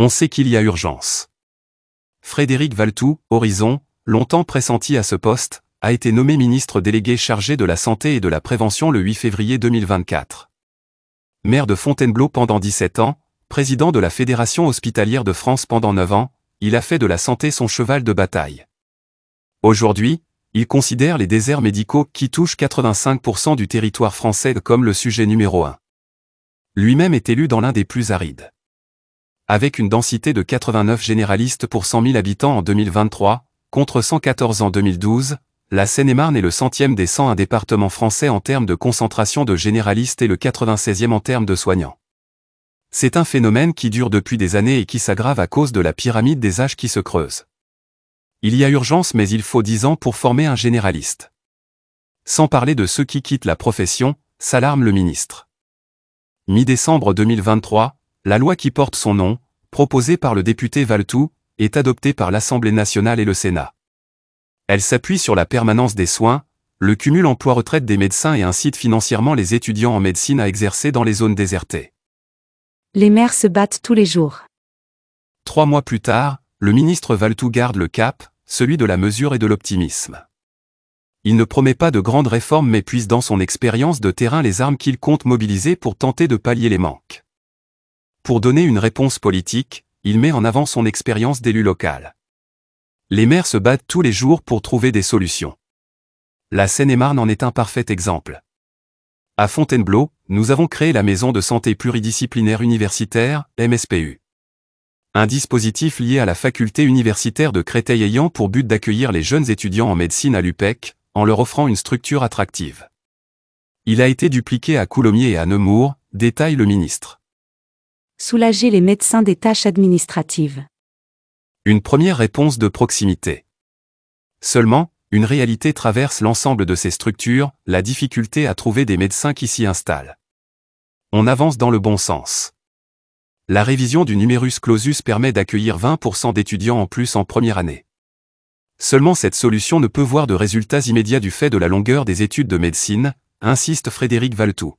On sait qu'il y a urgence. Frédéric Valtou, Horizon, longtemps pressenti à ce poste, a été nommé ministre délégué chargé de la Santé et de la Prévention le 8 février 2024. Maire de Fontainebleau pendant 17 ans, président de la Fédération hospitalière de France pendant 9 ans, il a fait de la santé son cheval de bataille. Aujourd'hui, il considère les déserts médicaux qui touchent 85% du territoire français comme le sujet numéro 1. Lui-même est élu dans l'un des plus arides avec une densité de 89 généralistes pour 100 000 habitants en 2023, contre 114 en 2012, la Seine-et-Marne est le centième des 101 départements français en termes de concentration de généralistes et le 96e en termes de soignants. C'est un phénomène qui dure depuis des années et qui s'aggrave à cause de la pyramide des âges qui se creuse. Il y a urgence mais il faut 10 ans pour former un généraliste. Sans parler de ceux qui quittent la profession, s'alarme le ministre. Mi-décembre 2023, la loi qui porte son nom, proposée par le député Valtou, est adoptée par l'Assemblée nationale et le Sénat. Elle s'appuie sur la permanence des soins, le cumul emploi-retraite des médecins et incite financièrement les étudiants en médecine à exercer dans les zones désertées. Les maires se battent tous les jours. Trois mois plus tard, le ministre Valtou garde le cap, celui de la mesure et de l'optimisme. Il ne promet pas de grandes réformes mais puise dans son expérience de terrain les armes qu'il compte mobiliser pour tenter de pallier les manques. Pour donner une réponse politique, il met en avant son expérience d'élu local. Les maires se battent tous les jours pour trouver des solutions. La Seine-et-Marne en est un parfait exemple. À Fontainebleau, nous avons créé la Maison de santé pluridisciplinaire universitaire, MSPU. Un dispositif lié à la faculté universitaire de Créteil ayant pour but d'accueillir les jeunes étudiants en médecine à l'UPEC, en leur offrant une structure attractive. Il a été dupliqué à Coulommiers et à Nemours, détaille le ministre soulager les médecins des tâches administratives. Une première réponse de proximité. Seulement, une réalité traverse l'ensemble de ces structures, la difficulté à trouver des médecins qui s'y installent. On avance dans le bon sens. La révision du numerus clausus permet d'accueillir 20% d'étudiants en plus en première année. Seulement cette solution ne peut voir de résultats immédiats du fait de la longueur des études de médecine, insiste Frédéric Valtou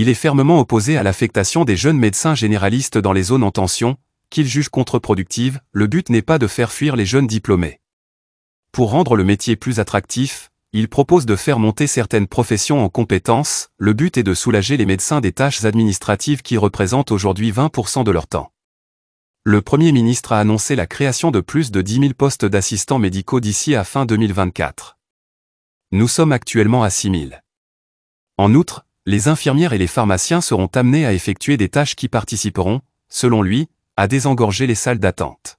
il est fermement opposé à l'affectation des jeunes médecins généralistes dans les zones en tension, qu'il juge contre-productive, le but n'est pas de faire fuir les jeunes diplômés. Pour rendre le métier plus attractif, il propose de faire monter certaines professions en compétences, le but est de soulager les médecins des tâches administratives qui représentent aujourd'hui 20% de leur temps. Le Premier ministre a annoncé la création de plus de 10 000 postes d'assistants médicaux d'ici à fin 2024. Nous sommes actuellement à 6 000. En outre, les infirmières et les pharmaciens seront amenés à effectuer des tâches qui participeront, selon lui, à désengorger les salles d'attente.